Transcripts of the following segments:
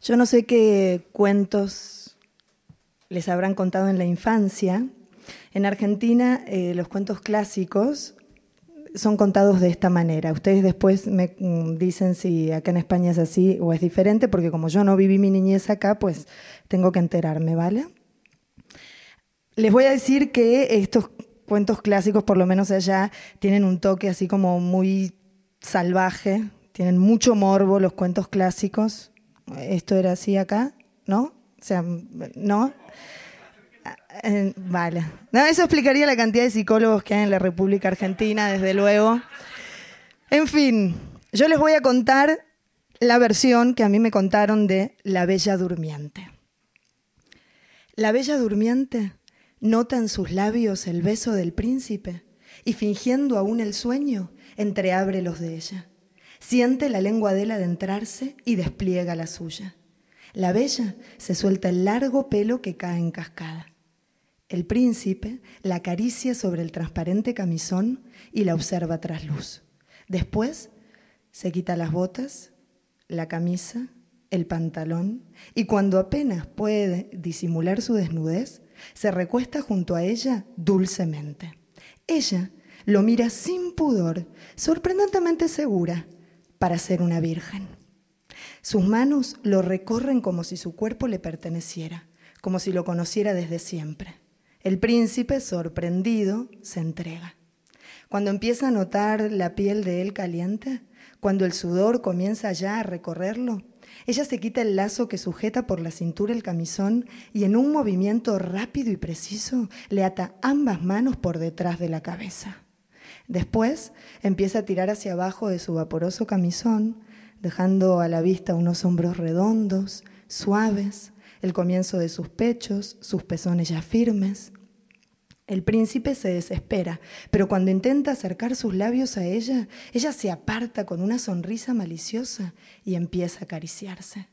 Yo no sé qué cuentos les habrán contado en la infancia. En Argentina eh, los cuentos clásicos son contados de esta manera. Ustedes después me mm, dicen si acá en España es así o es diferente, porque como yo no viví mi niñez acá, pues tengo que enterarme, ¿vale? Les voy a decir que estos cuentos clásicos, por lo menos allá, tienen un toque así como muy salvaje, tienen mucho morbo los cuentos clásicos esto era así acá, ¿no? O sea, ¿no? Eh, vale. eso explicaría la cantidad de psicólogos que hay en la República Argentina, desde luego. En fin, yo les voy a contar la versión que a mí me contaron de La Bella Durmiente. La Bella Durmiente nota en sus labios el beso del príncipe y fingiendo aún el sueño, entreabre los de ella. Siente la lengua de él adentrarse y despliega la suya. La bella se suelta el largo pelo que cae en cascada. El príncipe la acaricia sobre el transparente camisón y la observa tras luz. Después se quita las botas, la camisa, el pantalón y cuando apenas puede disimular su desnudez, se recuesta junto a ella dulcemente. Ella lo mira sin pudor, sorprendentemente segura para ser una virgen. Sus manos lo recorren como si su cuerpo le perteneciera, como si lo conociera desde siempre. El príncipe, sorprendido, se entrega. Cuando empieza a notar la piel de él caliente, cuando el sudor comienza ya a recorrerlo, ella se quita el lazo que sujeta por la cintura el camisón y en un movimiento rápido y preciso le ata ambas manos por detrás de la cabeza. Después empieza a tirar hacia abajo de su vaporoso camisón, dejando a la vista unos hombros redondos, suaves, el comienzo de sus pechos, sus pezones ya firmes. El príncipe se desespera, pero cuando intenta acercar sus labios a ella, ella se aparta con una sonrisa maliciosa y empieza a acariciarse.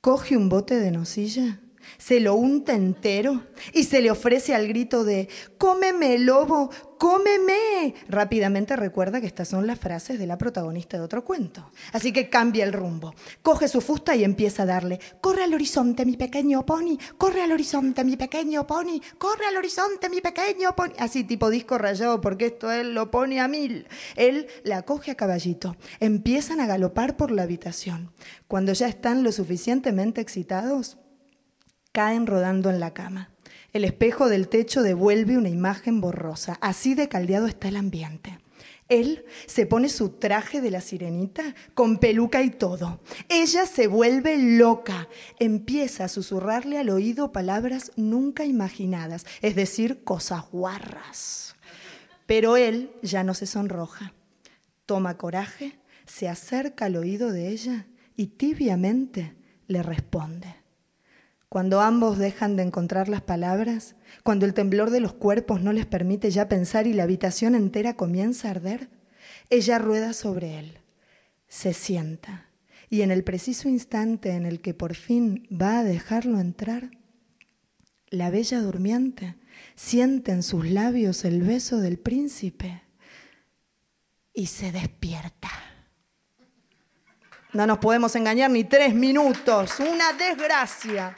Coge un bote de nocilla se lo unta entero y se le ofrece al grito de ¡Cómeme, lobo! ¡Cómeme! Rápidamente recuerda que estas son las frases de la protagonista de otro cuento. Así que cambia el rumbo. Coge su fusta y empieza a darle ¡Corre al horizonte, mi pequeño pony! ¡Corre al horizonte, mi pequeño pony! ¡Corre al horizonte, mi pequeño pony! Así tipo disco rayado, porque esto él lo pone a mil. Él la coge a caballito. Empiezan a galopar por la habitación. Cuando ya están lo suficientemente excitados, caen rodando en la cama. El espejo del techo devuelve una imagen borrosa. Así de caldeado está el ambiente. Él se pone su traje de la sirenita con peluca y todo. Ella se vuelve loca. Empieza a susurrarle al oído palabras nunca imaginadas, es decir, cosas guarras. Pero él ya no se sonroja. Toma coraje, se acerca al oído de ella y tibiamente le responde cuando ambos dejan de encontrar las palabras, cuando el temblor de los cuerpos no les permite ya pensar y la habitación entera comienza a arder, ella rueda sobre él, se sienta y en el preciso instante en el que por fin va a dejarlo entrar, la bella durmiente siente en sus labios el beso del príncipe y se despierta. No nos podemos engañar ni tres minutos, una desgracia.